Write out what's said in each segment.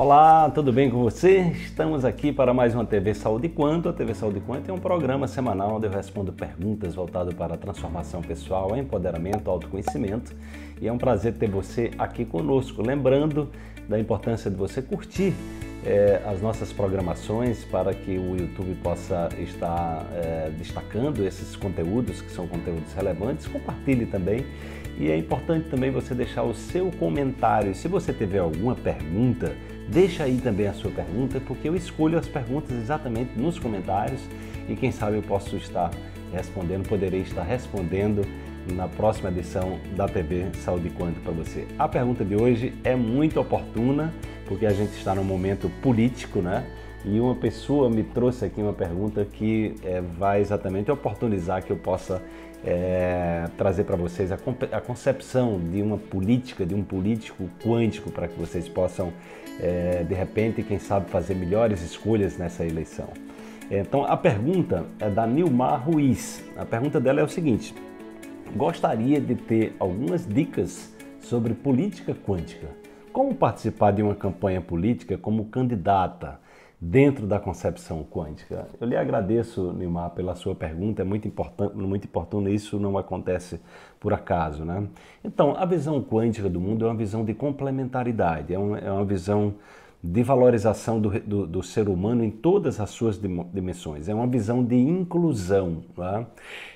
Olá, tudo bem com você? Estamos aqui para mais uma TV Saúde Quanto. A TV Saúde Quanto é um programa semanal onde eu respondo perguntas voltado para a transformação pessoal, empoderamento, autoconhecimento. E é um prazer ter você aqui conosco. Lembrando da importância de você curtir é, as nossas programações para que o YouTube possa estar é, destacando esses conteúdos, que são conteúdos relevantes. Compartilhe também. E é importante também você deixar o seu comentário. Se você tiver alguma pergunta, Deixa aí também a sua pergunta, porque eu escolho as perguntas exatamente nos comentários e quem sabe eu posso estar respondendo, poderei estar respondendo na próxima edição da TV Saúde Quanto para você. A pergunta de hoje é muito oportuna, porque a gente está num momento político, né? E uma pessoa me trouxe aqui uma pergunta que é, vai exatamente oportunizar que eu possa é, trazer para vocês a, a, concepção de uma política, de um político quântico, para que vocês possam é, de repente, quem sabe, fazer melhores escolhas nessa eleição. Então, a pergunta é da Nilmar Ruiz. A pergunta dela é o seguinte: gostaria de ter algumas dicas sobre política quântica. Como participar de uma campanha política como candidata? dentro da concepção quântica. Eu lhe agradeço, Nilmar, pela sua pergunta, é muito importante, muito importante. isso não acontece por acaso, né? Então, a visão quântica do mundo é uma visão de complementaridade, é uma, é uma visão de valorização do, do, do, ser humano em todas as suas dimensões. É uma visão de inclusão. Tá?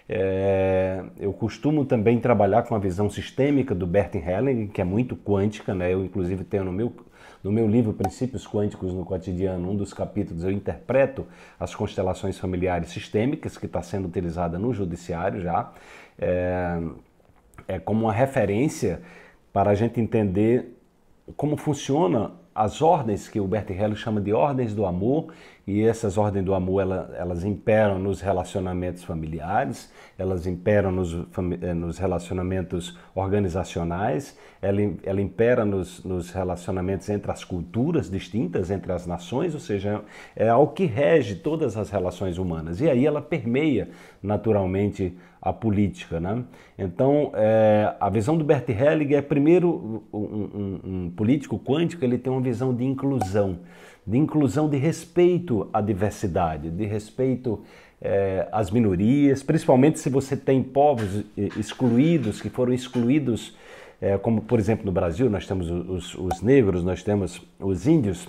É, eu costumo também trabalhar com a visão sistêmica do Bertin Helling, que é muito quântica, né? eu inclusive tenho no meu no meu livro Princípios Quânticos no Cotidiano, um dos capítulos eu interpreto as constelações familiares sistêmicas que está sendo utilizada no judiciário já, é, é como uma referência para a gente entender como funciona as ordens que o Bert Hellinger chama de ordens do amor e essas ordens do amor elas, elas imperam nos relacionamentos familiares, elas imperam nos, eh, nos relacionamentos organizacionais, ela, ela impera nos, nos relacionamentos entre as culturas distintas, entre as nações, ou seja, é algo que rege todas as relações humanas. E aí ela permeia naturalmente a política. Né? Então, é, a visão do Bert Hellinger é, primeiro, um, um, um político quântico, ele tem uma visão de inclusão de inclusão, de respeito à diversidade, de respeito eh, às minorias, principalmente se você tem povos eh, excluídos, que foram excluídos, eh, como por exemplo no Brasil, nós temos os, os negros, nós temos os índios,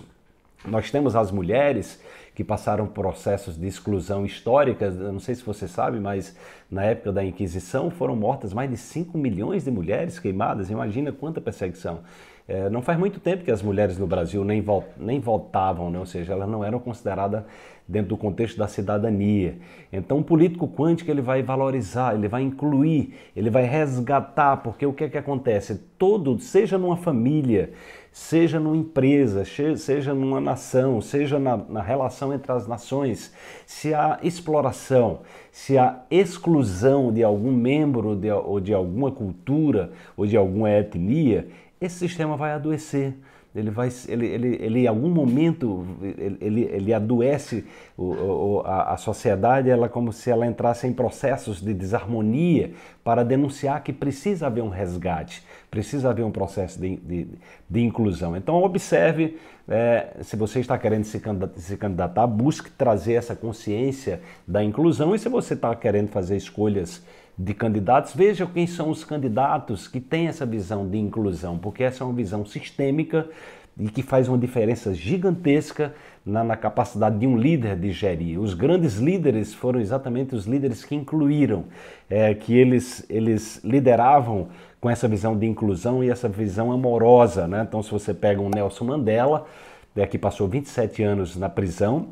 nós temos as mulheres que passaram processos de exclusão histórica. Eu não sei se você sabe, mas na época da Inquisição foram mortas mais de 5 milhões de mulheres queimadas. Imagina quanta perseguição. É, não faz muito tempo que as mulheres no Brasil nem, vo nem votavam, né? ou seja, elas não eram consideradas dentro do contexto da cidadania. Então, o político quântico ele vai valorizar, ele vai incluir, ele vai resgatar, porque o que é que acontece? Todo, seja numa família, seja numa empresa, seja numa nação, seja na, na relação entre as nações, se há exploração, se há exclusão de algum membro de, ou de alguma cultura ou de alguma etnia, esse sistema vai adoecer. Ele vai, ele, ele, ele em algum momento, ele, ele adoece o, o, a, a sociedade, ela como se ela entrasse em processos de desarmonia para denunciar que precisa haver um resgate, precisa haver um processo de, de, de inclusão. Então observe, é, se você está querendo se candidatar, se candidatar, busque trazer essa consciência da inclusão e se você está querendo fazer escolhas de candidatos, veja quem são os candidatos que têm essa visão de inclusão, porque essa é uma visão sistêmica e que faz uma diferença gigantesca na, na, capacidade de um líder de gerir. Os grandes líderes foram exatamente os líderes que incluíram, é, que eles, eles lideravam com essa visão de inclusão e essa visão amorosa. Né? Então, se você pega um Nelson Mandela, é, que passou 27 anos na prisão,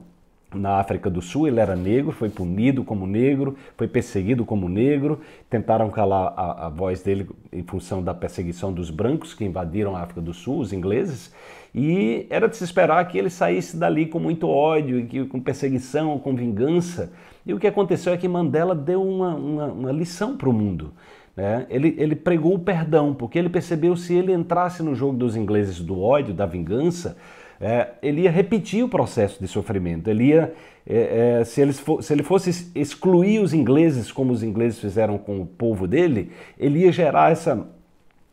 na África do Sul, ele era negro, foi punido como negro, foi perseguido como negro. Tentaram calar a, a, voz dele em função da perseguição dos brancos que invadiram a África do Sul, os ingleses. E era de se esperar que ele saísse dali com muito ódio, que, com perseguição, com vingança. E o que aconteceu é que Mandela deu uma, uma, uma lição para o mundo. Né? ele, ele, pregou o perdão, porque ele percebeu se ele entrasse no jogo dos ingleses do ódio, da vingança, é, ele ia repetir o processo de sofrimento. Ele ia, é, é, se, ele for, se ele fosse excluir os ingleses, como os ingleses fizeram com o povo dele, ele ia gerar essa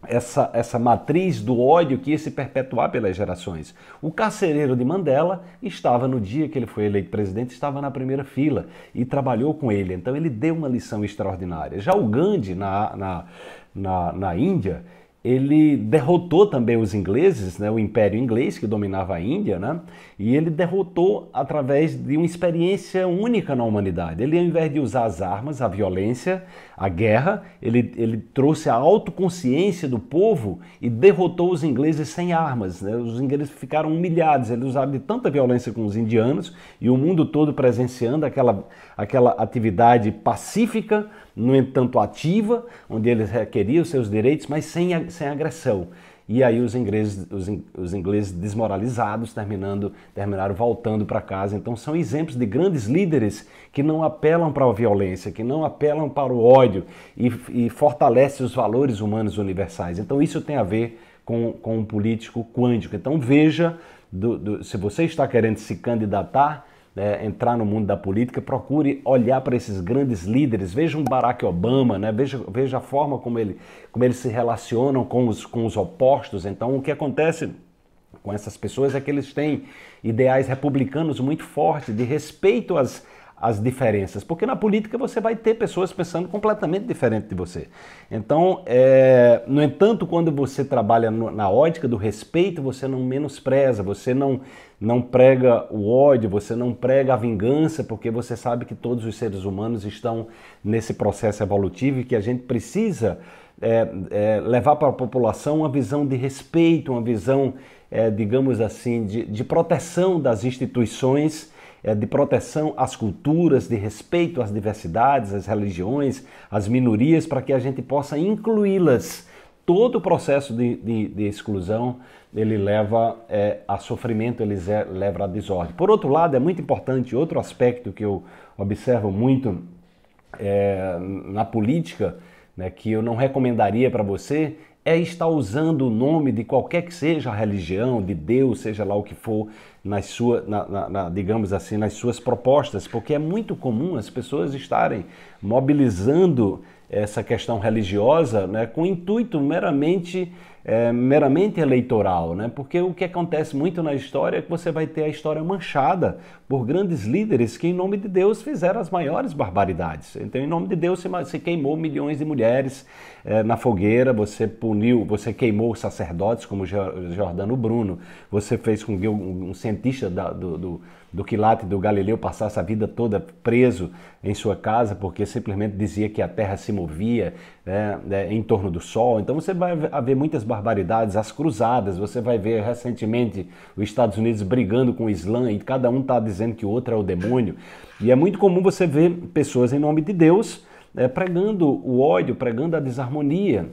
essa, essa matriz do ódio que ia se perpetuar pelas gerações. O carcereiro de Mandela estava, no dia que ele foi eleito presidente, estava na primeira fila e trabalhou com ele. Então ele deu uma lição extraordinária. Já o Gandhi, na, na, na, na Índia, ele derrotou também os ingleses, né, o Império Inglês, que dominava a Índia, né, e ele derrotou através de uma experiência única na humanidade. Ele, ao invés de usar as armas, a violência, a guerra, ele, ele trouxe a autoconsciência do povo e derrotou os ingleses sem armas. Né? Os ingleses ficaram humilhados, eles usaram de tanta violência com os indianos e o mundo todo presenciando aquela, aquela atividade pacífica no entanto ativa, onde eles requeriam seus direitos, mas sem, sem agressão. E aí os ingleses, os, os ingleses desmoralizados terminando, terminaram voltando para casa. Então são exemplos de grandes líderes que não apelam para a violência, que não apelam para o ódio e, e fortalecem os valores humanos universais. Então isso tem a ver com, com um político quântico. Então veja, do, do, se você está querendo se candidatar, né, entrar no mundo da política, procure olhar para esses grandes líderes. Veja um Barack Obama, né, veja, veja a forma como, ele, como eles se relacionam com os, com os opostos. Então, o que acontece com essas pessoas é que eles têm ideais republicanos muito fortes, de respeito às as diferenças, porque na política você vai ter pessoas pensando completamente diferente de você. Então, é, no entanto, quando você trabalha no, na ótica do respeito, você não menospreza, você não, não prega o ódio, você não prega a vingança, porque você sabe que todos os seres humanos estão nesse processo evolutivo e que a gente precisa é, é, levar para a população uma visão de respeito, uma visão, é, digamos assim, de, de proteção das instituições. É, de proteção às culturas, de respeito às diversidades, às religiões, às minorias, para que a gente possa incluí-las. Todo o processo de, de, de exclusão ele leva é, a sofrimento, ele leva a desordem. Por outro lado, é muito importante outro aspecto que eu observo muito é, na política, né, que eu não recomendaria para você, é estar usando o nome de qualquer que seja a religião, de Deus, seja lá o que for, nas sua, na, na, na, digamos assim, nas suas propostas, porque é muito comum as pessoas estarem mobilizando essa questão religiosa né, com intuito meramente, é, meramente eleitoral, né? porque o que acontece muito na história é que você vai ter a história manchada por grandes líderes que, em nome de Deus, fizeram as maiores barbaridades. Então, em nome de Deus, você queimou milhões de mulheres é, na fogueira, você puniu, você queimou sacerdotes como Jordano Bruno, você fez com que um cientista da, do, do do quilate do Galileu passasse a vida toda preso em sua casa, porque simplesmente dizia que a Terra se movia né, né em torno do Sol. Então você vai ver muitas barbaridades, as cruzadas, você vai ver recentemente os Estados Unidos brigando com o Islã e cada um está dizendo que o outro é o demônio. E é muito comum você ver pessoas em nome de Deus eh, pregando o ódio, pregando a desarmonia.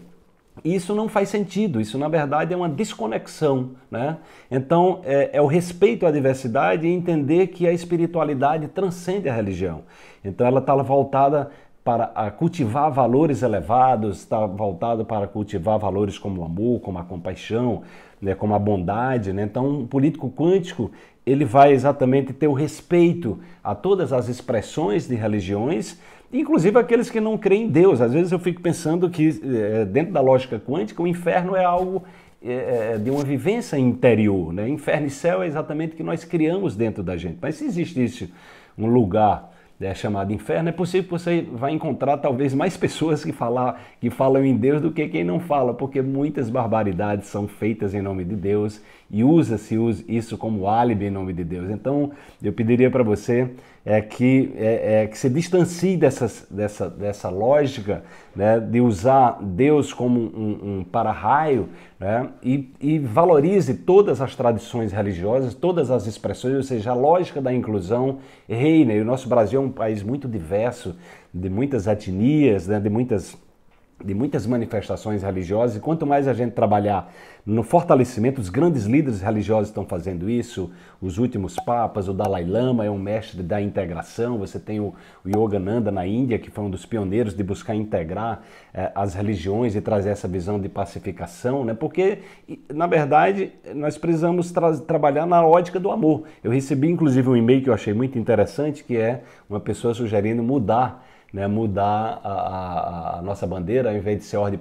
Isso não faz sentido, isso na verdade é uma desconexão. Né? Então, é, é, o respeito à diversidade e entender que a espiritualidade transcende a religião. Então, ela está voltada para cultivar valores elevados, está voltada para cultivar valores como o amor, como a compaixão, né, como a bondade. Né? Então, um político quântico ele vai exatamente ter o respeito a todas as expressões de religiões inclusive aqueles que não creem em Deus. Às vezes eu fico pensando que, eh, dentro da lógica quântica, o inferno é algo eh, eh, de uma vivência interior. Né? Inferno e céu é exatamente o que nós criamos dentro da gente. Mas se existe isso, um lugar né, chamado inferno, é possível que você vai encontrar talvez mais pessoas que, falar, que falam em Deus do que quem não fala, porque muitas barbaridades são feitas em nome de Deus e usa-se isso como álibi em nome de Deus. Então, eu pediria para você é que, é, é, que se distancie dessa dessa, dessa lógica né, de usar Deus como um, um para-raio né, e, e, valorize todas as tradições religiosas, todas as expressões, ou seja, a lógica da inclusão reina. E o nosso Brasil é um país muito diverso, de muitas etnias, né, de muitas de muitas manifestações religiosas, e quanto mais a gente trabalhar no fortalecimento, os grandes líderes religiosos estão fazendo isso, os últimos papas, o Dalai Lama é um mestre da integração, você tem o, Yogananda na Índia, que foi um dos pioneiros de buscar integrar eh, as religiões e trazer essa visão de pacificação, né? porque, na verdade, nós precisamos tra trabalhar na ótica do amor. Eu recebi, inclusive, um e-mail que eu achei muito interessante, que é uma pessoa sugerindo mudar né, mudar a, a, a, nossa bandeira, ao invés de ser ordem,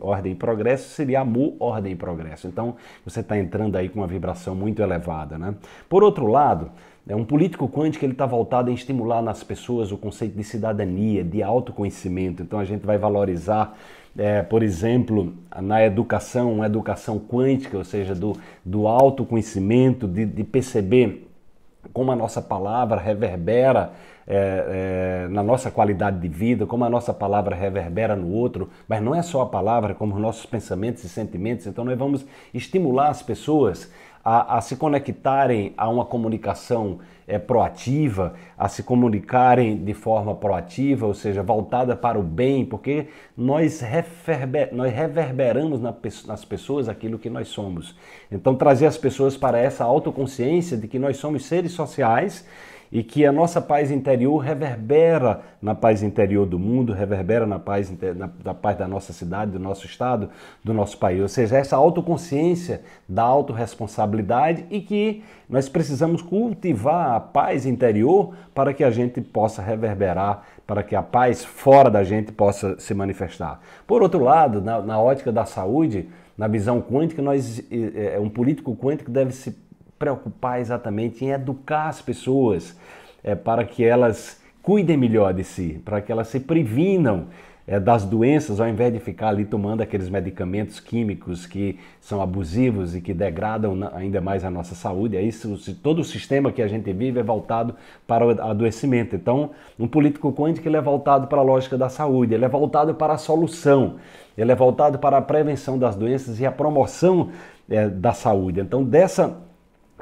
ordem e progresso, seria amor, ordem e progresso. Então você está entrando aí com uma vibração muito elevada. Né? Por outro lado, é um político quântico ele está voltado a estimular nas pessoas o conceito de cidadania, de autoconhecimento. Então a gente vai valorizar é, por exemplo, na educação, uma educação quântica, ou seja, do, do autoconhecimento, de, de perceber como a nossa palavra reverbera é, é, na nossa qualidade de vida, como a nossa palavra reverbera no outro, mas não é só a palavra, como os nossos pensamentos e sentimentos. Então, nós vamos estimular as pessoas a, a, se conectarem a uma comunicação é, proativa, a se comunicarem de forma proativa, ou seja, voltada para o bem, porque nós, nós reverberamos na, nas pessoas aquilo que nós somos. Então, trazer as pessoas para essa autoconsciência de que nós somos seres sociais e que a nossa paz interior reverbera na paz interior do mundo, reverbera na paz, na, na paz da nossa cidade, do nosso estado, do nosso país. Ou seja, essa autoconsciência da autorresponsabilidade e que nós precisamos cultivar a paz interior para que a gente possa reverberar, para que a paz fora da gente possa se manifestar. Por outro lado, na, na ótica da saúde, na visão quântica, nós, é, é um político quântico deve se preocupar exatamente em educar as pessoas é, para que elas cuidem melhor de si, para que elas se previnam é, das doenças, ao invés de ficar ali tomando aqueles medicamentos químicos que são abusivos e que degradam ainda mais a nossa saúde. É isso, todo o sistema que a gente vive é voltado para o adoecimento. Então, um político quântico ele é voltado para a lógica da saúde, ele é voltado para a solução, ele é voltado para a prevenção das doenças e a promoção é, da saúde. Então, dessa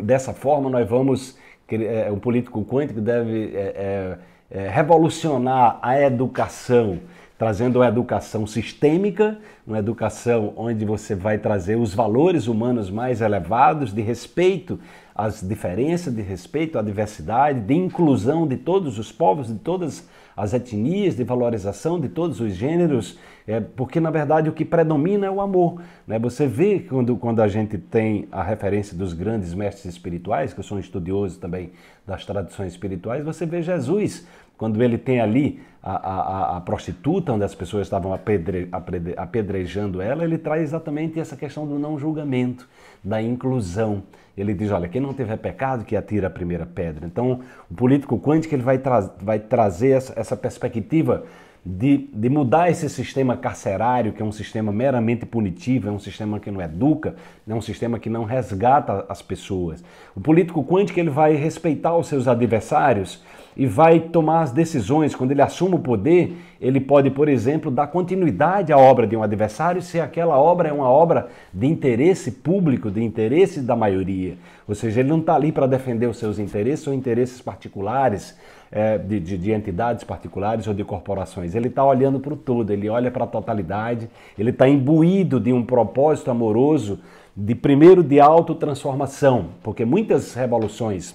Dessa forma, nós vamos. É, um político quântico deve é, é, é, revolucionar a educação, trazendo uma educação sistêmica, uma educação onde você vai trazer os valores humanos mais elevados de respeito às diferenças, de respeito à diversidade, de inclusão de todos os povos, de todas as etnias, de valorização de todos os gêneros é porque, na verdade, o que predomina é o amor. Né? Você vê quando, quando a gente tem a referência dos grandes mestres espirituais, que eu sou um estudioso também das tradições espirituais, você vê Jesus quando ele tem ali a, a, a, prostituta, onde as pessoas estavam apedre, apedre, apedrejando ela, ele traz exatamente essa questão do não julgamento, da inclusão. Ele diz, olha, quem não tiver pecado, que atira a primeira pedra. Então, o político quântico ele vai, tra vai trazer essa, essa perspectiva de, de mudar esse sistema carcerário, que é um sistema meramente punitivo, é um sistema que não educa, é um sistema que não resgata as pessoas. O político quântico ele vai respeitar os seus adversários, e vai tomar as decisões. Quando ele assume o poder, ele pode, por exemplo, dar continuidade à obra de um adversário se aquela obra é uma obra de interesse público, de interesse da maioria. Ou seja, ele não está ali para defender os seus interesses ou interesses particulares. É, de, de, de, entidades particulares ou de corporações. Ele está olhando para o todo, ele olha para a totalidade, ele está imbuído de um propósito amoroso de primeiro de autotransformação, porque muitas revoluções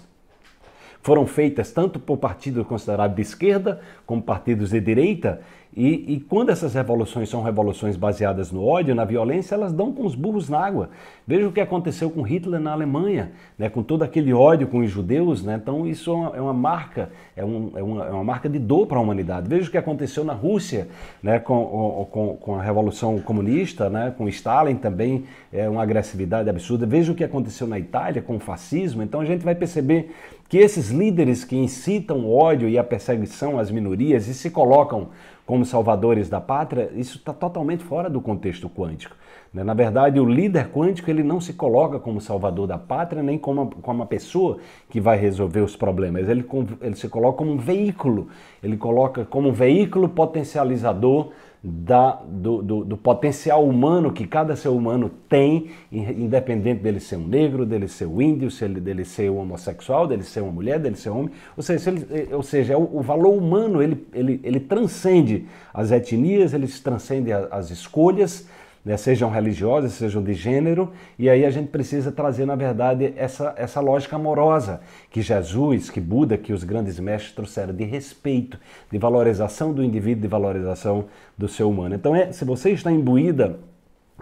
foram feitas tanto por partidos considerados de esquerda como partidos de direita. E, e, quando essas revoluções são revoluções baseadas no ódio, na violência, elas dão com os burros na água. Veja o que aconteceu com Hitler na Alemanha, né, com todo aquele ódio com os judeus. Né, então, isso é uma, é uma marca, é, um, é, uma, é, uma, marca de dor para a humanidade. Veja o que aconteceu na Rússia né, com, com, com, a Revolução Comunista, né, com Stalin também, é uma agressividade absurda. Veja o que aconteceu na Itália com o fascismo. Então, a gente vai perceber que esses líderes que incitam o ódio e a perseguição às minorias e se colocam como salvadores da pátria, isso está totalmente fora do contexto quântico. Né? Na verdade, o líder quântico ele não se coloca como salvador da pátria, nem como, como uma pessoa que vai resolver os problemas. Ele, ele se coloca como um veículo, ele coloca como um veículo potencializador da, do, do, do, potencial humano que cada ser humano tem, independente dele ser um negro, dele ser um índio, se ele, dele ser um homossexual, dele ser uma mulher, dele ser um homem. Ou seja, ele, eh, ou seja o, o, valor humano ele, ele, ele transcende as etnias, ele transcende as escolhas, né, sejam religiosas, sejam de gênero, e aí a gente precisa trazer, na verdade, essa, essa lógica amorosa que Jesus, que Buda, que os grandes mestres trouxeram de respeito, de valorização do indivíduo, de valorização do ser humano. Então, é, se você está imbuída,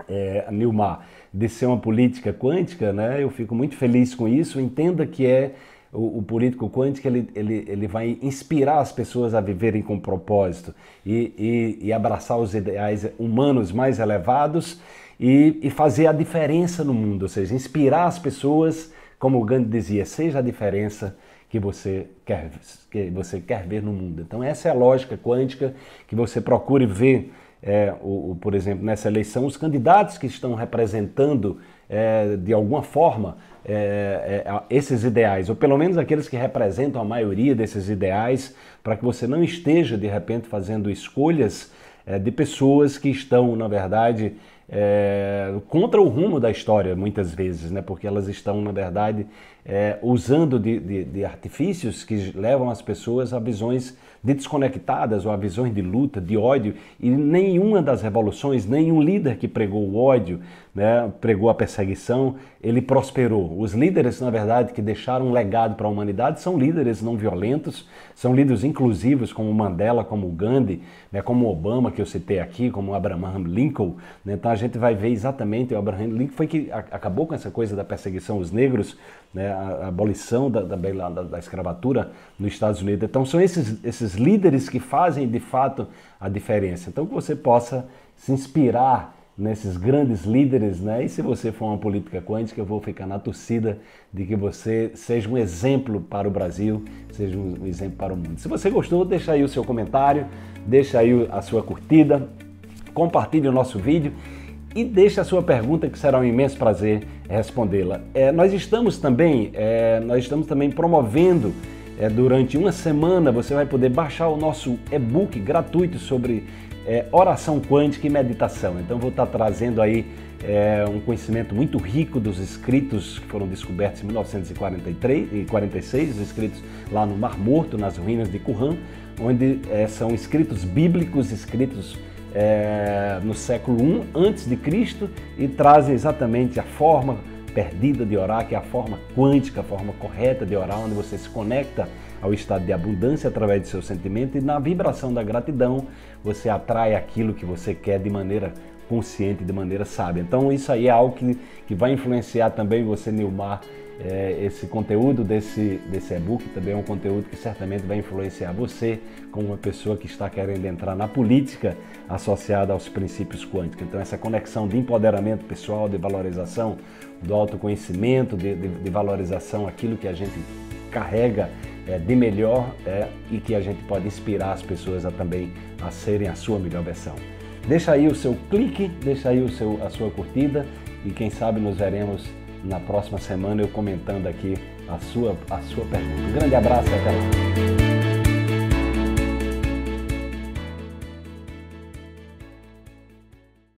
é, Nilmar, de ser uma política quântica, né, eu fico muito feliz com isso, entenda que é o, o, político quântico ele, ele, ele vai inspirar as pessoas a viverem com propósito e, e, e abraçar os ideais humanos mais elevados e, e, fazer a diferença no mundo, ou seja, inspirar as pessoas, como o Gandhi dizia, seja a diferença que você quer que você quer ver no mundo. Então essa é a lógica quântica que você procure ver é, o, o, por exemplo, nessa eleição, os candidatos que estão representando, é, de alguma forma, é, é esses ideais, ou pelo menos aqueles que representam a maioria desses ideais, para que você não esteja, de repente, fazendo escolhas é, de pessoas que estão, na verdade, é, contra o rumo da história, muitas vezes, né? porque elas estão, na verdade, é, usando de, de, de, artifícios que levam as pessoas a visões de desconectadas ou a visões de luta, de ódio. E nenhuma das revoluções, nenhum líder que pregou o ódio, né, pregou a perseguição, ele prosperou. Os líderes, na verdade, que deixaram um legado para a humanidade são líderes não violentos, são líderes inclusivos, como Mandela, como Gandhi, né, como Obama, que eu citei aqui, como Abraham Lincoln. Né? Então a gente vai ver exatamente o Abraham Lincoln foi que acabou com essa coisa da perseguição aos negros né, a, abolição da, da, da, da, escravatura nos Estados Unidos. Então são esses, esses líderes que fazem de fato a diferença. Então que você possa se inspirar nesses grandes líderes, né? E se você for uma política quântica, eu vou ficar na torcida de que você seja um exemplo para o Brasil, seja um exemplo para o mundo. Se você gostou, deixa aí o seu comentário, deixa aí a sua curtida, compartilhe o nosso vídeo e deixe a sua pergunta que será um imenso prazer respondê-la. É, nós estamos também, é, nós estamos também promovendo é, durante uma semana você vai poder baixar o nosso e-book gratuito sobre é, oração quântica e meditação. Então vou estar trazendo aí é, um conhecimento muito rico dos escritos que foram descobertos em 1943 e 46, os escritos lá no Mar Morto, nas ruínas de Qumran, onde é, são escritos bíblicos, escritos é, no século I antes de Cristo e trazem exatamente a forma perdida de orar, que é a forma quântica, a forma correta de orar, onde você se conecta ao estado de abundância através de seu sentimento e na vibração da gratidão você atrai aquilo que você quer de maneira consciente, de maneira sábia. Então isso aí é algo que, que vai influenciar também você, Nilmar, é, esse conteúdo desse, desse e-book também é um conteúdo que certamente vai influenciar você como uma pessoa que está querendo entrar na política associada aos princípios quânticos. Então, essa conexão de empoderamento pessoal, de valorização do autoconhecimento, de, de, de valorização aquilo que a gente carrega é, de melhor é, e que a gente pode inspirar as pessoas a também a serem a sua melhor versão. Deixa aí o seu clique, deixa aí o seu, a sua curtida e quem sabe nos veremos na próxima semana eu comentando aqui a sua, a sua pergunta. Um grande abraço e até lá.